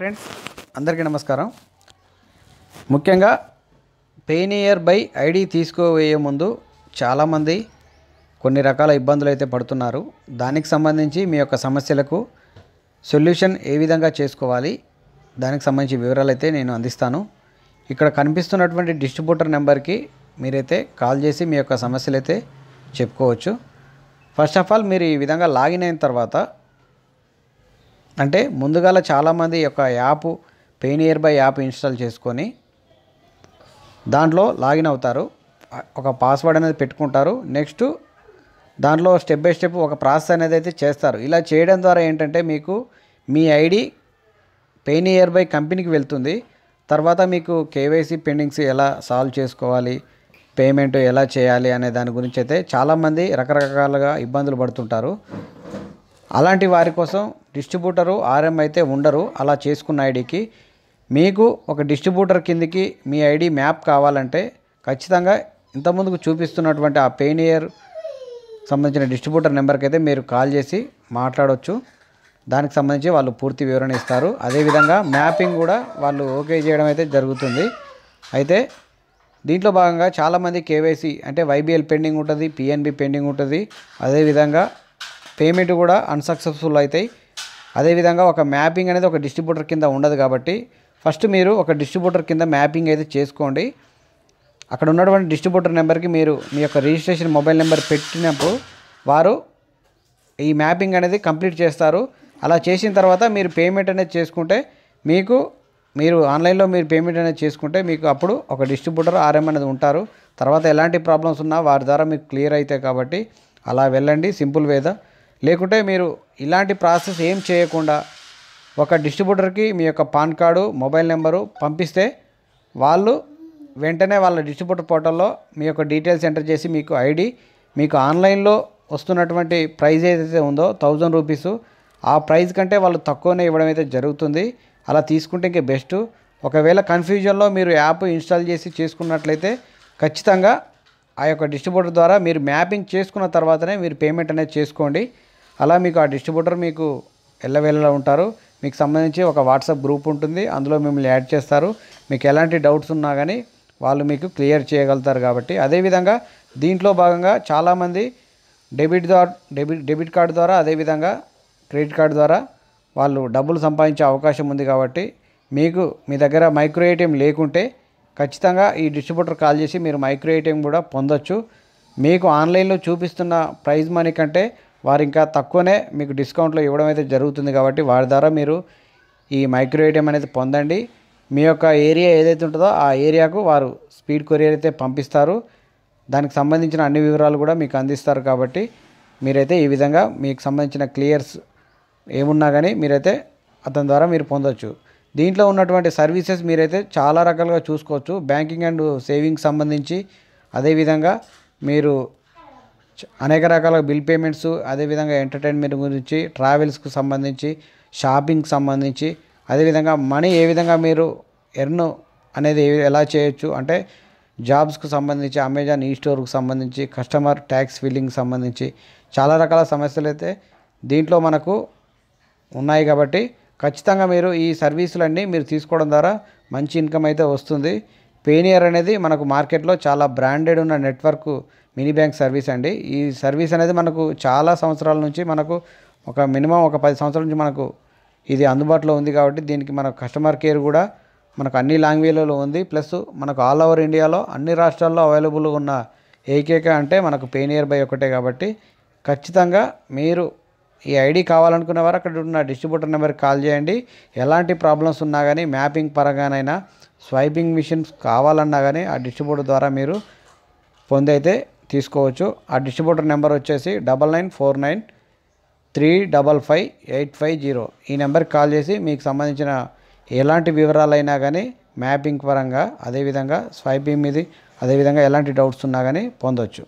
friends అందరికీ నమస్కారం ముఖ్యంగా పెయినియర్ బై ఐడి తీసుకోవేయే ముందు చాలామంది కొన్ని రకాల ఇబ్బందులు అయితే పడుతున్నారు దానికి సంబంధించి మీ యొక్క సమస్యలకు సొల్యూషన్ ఏ విధంగా చేసుకోవాలి దానికి సంబంధించి వివరాలు అయితే నేను అందిస్తాను ఇక్కడ కనిపిస్తున్నటువంటి డిస్ట్రిబ్యూటర్ నెంబర్కి మీరైతే కాల్ చేసి మీ యొక్క సమస్యలు అయితే చెప్పుకోవచ్చు ఫస్ట్ ఆఫ్ ఆల్ మీరు ఈ విధంగా లాగిన్ అయిన తర్వాత అంటే ముందుగాల చాలామంది యొక్క app PayNearby app install చేసుకొని దాంట్లో లాగిన్ అవుతారు ఒక పాస్వర్డ్ అనేది పెట్టుకుంటారు నెక్స్ట్ దాంట్లో స్టెప్ బై స్టెప్ ఒక ప్రాసెస్ అనేది అయితే చేస్తారు ఇలా చేయడం ద్వారా ఏంటంటే మీకు మీ ఐడి పెయిన్ ఇయర్ బై కంపెనీకి వెళ్తుంది తర్వాత మీకు కేవైసీ పెండింగ్స్ ఎలా సాల్వ్ చేసుకోవాలి పేమెంట్ ఎలా చేయాలి అనే దాని గురించి అయితే చాలామంది రకరకాలుగా ఇబ్బందులు పడుతుంటారు అలాంటి వారి కోసం డిస్ట్రిబ్యూటరు ఆర్ఎం అయితే ఉండరు అలా చేసుకున్న ఐడికి మీకు ఒక డిస్ట్రిబ్యూటర్ కిందికి మీ ఐడి మ్యాప్ కావాలంటే ఖచ్చితంగా ఇంతకుముందుకు చూపిస్తున్నటువంటి ఆ పేనియర్ సంబంధించిన డిస్ట్రిబ్యూటర్ నెంబర్కి అయితే మీరు కాల్ చేసి మాట్లాడవచ్చు దానికి సంబంధించి వాళ్ళు పూర్తి వివరణ ఇస్తారు అదేవిధంగా మ్యాపింగ్ కూడా వాళ్ళు ఓకే చేయడం అయితే జరుగుతుంది అయితే దీంట్లో భాగంగా చాలామంది కేవైసీ అంటే వైబీఎల్ పెండింగ్ ఉంటుంది పిఎన్బి పెండింగ్ ఉంటుంది అదేవిధంగా పేమెంట్ కూడా అన్సక్సెస్ఫుల్ అవుతాయి అదేవిధంగా ఒక మ్యాపింగ్ అనేది ఒక డిస్ట్రిబ్యూటర్ కింద ఉండదు కాబట్టి ఫస్ట్ మీరు ఒక డిస్ట్రిబ్యూటర్ కింద మ్యాపింగ్ అయితే చేసుకోండి అక్కడ ఉన్నటువంటి డిస్ట్రిబ్యూటర్ నెంబర్కి మీరు మీ యొక్క రిజిస్ట్రేషన్ మొబైల్ నెంబర్ పెట్టినప్పుడు వారు ఈ మ్యాపింగ్ అనేది కంప్లీట్ చేస్తారు అలా చేసిన తర్వాత మీరు పేమెంట్ అనేది చేసుకుంటే మీకు మీరు ఆన్లైన్లో మీరు పేమెంట్ అనేది చేసుకుంటే మీకు అప్పుడు ఒక డిస్ట్రిబ్యూటర్ ఆర్ఎం అనేది ఉంటారు తర్వాత ఎలాంటి ప్రాబ్లమ్స్ ఉన్నా వారి ద్వారా మీకు క్లియర్ అవుతాయి కాబట్టి అలా వెళ్ళండి సింపుల్ వేద లేకుంటే మీరు ఇలాంటి ప్రాసెస్ ఏం చేయకుండా ఒక డిస్ట్రిబ్యూటర్కి మీ యొక్క పాన్ కార్డు మొబైల్ నెంబరు పంపిస్తే వాళ్ళు వెంటనే వాళ్ళ డిస్ట్రిబ్యూటర్ పోర్టల్లో మీ యొక్క డీటెయిల్స్ ఎంటర్ చేసి మీకు ఐడి మీకు ఆన్లైన్లో వస్తున్నటువంటి ప్రైజ్ ఏదైతే ఉందో థౌజండ్ రూపీస్ ఆ ప్రైజ్ కంటే వాళ్ళు తక్కువనే ఇవ్వడం అయితే జరుగుతుంది అలా తీసుకుంటే ఇంకే బెస్ట్ ఒకవేళ కన్ఫ్యూజన్లో మీరు యాప్ ఇన్స్టాల్ చేసి చేసుకున్నట్లయితే ఖచ్చితంగా ఆ యొక్క డిస్ట్రిబ్యూటర్ ద్వారా మీరు మ్యాపింగ్ చేసుకున్న తర్వాతనే మీరు పేమెంట్ అనేది చేసుకోండి అలా మీకు ఆ డిస్ట్రిబ్యూటర్ మీకు ఎల్లవేళలా ఉంటారు మీకు సంబంధించి ఒక వాట్సాప్ గ్రూప్ ఉంటుంది అందులో మిమ్మల్ని యాడ్ చేస్తారు మీకు ఎలాంటి డౌట్స్ ఉన్నా కానీ వాళ్ళు మీకు క్లియర్ చేయగలుగుతారు కాబట్టి అదేవిధంగా దీంట్లో భాగంగా చాలామంది డెబిట్ ద్వారా డెబిట్ డెబిట్ కార్డు ద్వారా అదేవిధంగా క్రెడిట్ కార్డు ద్వారా వాళ్ళు డబ్బులు సంపాదించే అవకాశం ఉంది కాబట్టి మీకు మీ దగ్గర మైక్రో ఏటీఎం లేకుంటే ఖచ్చితంగా ఈ డిస్ట్రిబ్యూటర్ కాల్ చేసి మీరు మైక్రో ఏటీఎం కూడా పొందొచ్చు మీకు ఆన్లైన్లో చూపిస్తున్న ప్రైజ్ మనీ కంటే వారు ఇంకా తక్కువనే మీకు డిస్కౌంట్లో ఇవ్వడం అయితే జరుగుతుంది కాబట్టి వారి ద్వారా మీరు ఈ మైక్రో ఏటీఎం అనేది పొందండి మీ యొక్క ఏరియా ఏదైతే ఉంటుందో ఆ ఏరియాకు వారు స్పీడ్ కొరియర్ అయితే పంపిస్తారు దానికి సంబంధించిన అన్ని వివరాలు కూడా మీకు అందిస్తారు కాబట్టి మీరైతే ఈ విధంగా మీకు సంబంధించిన క్లియర్స్ ఏమున్నా కానీ మీరైతే అతని ద్వారా మీరు పొందవచ్చు దీంట్లో ఉన్నటువంటి సర్వీసెస్ మీరైతే చాలా రకాలుగా చూసుకోవచ్చు బ్యాంకింగ్ అండ్ సేవింగ్స్ సంబంధించి అదేవిధంగా మీరు అనేక రకాల బిల్ పేమెంట్స్ అదేవిధంగా ఎంటర్టైన్మెంట్ గురించి ట్రావెల్స్కు సంబంధించి షాపింగ్కి సంబంధించి అదేవిధంగా మనీ ఏ విధంగా మీరు ఎర్న్ అనేది ఎలా చేయొచ్చు అంటే జాబ్స్కు సంబంధించి అమెజాన్ ఈ స్టోర్కు సంబంధించి కస్టమర్ ట్యాక్స్ ఫీలింగ్కి సంబంధించి చాలా రకాల సమస్యలు అయితే దీంట్లో మనకు ఉన్నాయి కాబట్టి ఖచ్చితంగా మీరు ఈ సర్వీసులన్నీ మీరు తీసుకోవడం ద్వారా మంచి ఇన్కమ్ అయితే వస్తుంది పేనియర్ అనేది మనకు మార్కెట్లో చాలా బ్రాండెడ్ ఉన్న నెట్వర్క్ మినీ బ్యాంక్ సర్వీస్ అండి ఈ సర్వీస్ అనేది మనకు చాలా సంవత్సరాల నుంచి మనకు ఒక మినిమం ఒక పది సంవత్సరాల నుంచి మనకు ఇది అందుబాటులో ఉంది కాబట్టి దీనికి మన కస్టమర్ కేర్ కూడా మనకు అన్ని లాంగ్వేజ్లలో ఉంది ప్లస్ మనకు ఆల్ ఓవర్ ఇండియాలో అన్ని రాష్ట్రాల్లో అవైలబుల్గా ఉన్న ఏకైక అంటే మనకు పేనియర్ బై ఒకటే కాబట్టి ఖచ్చితంగా మీరు ఈ ఐడి కావాలనుకునే వారు అక్కడ ఉన్న డిస్ట్రిబ్యూటర్ నెంబర్కి కాల్ చేయండి ఎలాంటి ప్రాబ్లమ్స్ ఉన్నా కానీ మ్యాపింగ్ పరంగానైనా స్వైపింగ్ మిషన్స్ కావాలన్నా కానీ ఆ డిస్ట్రిబ్యూటర్ ద్వారా మీరు పొందైతే తీసుకోవచ్చు ఆ డిస్ట్రిబ్యూటర్ నెంబర్ వచ్చేసి double nine four nine three double five eight five zero ఈ నెంబర్కి కాల్ చేసి మీకు సంబంధించిన ఎలాంటి వివరాలైనా కానీ మ్యాపింగ్ పరంగా అదేవిధంగా స్వైపింగ్ మీద అదేవిధంగా ఎలాంటి డౌట్స్ ఉన్నా కానీ పొందొచ్చు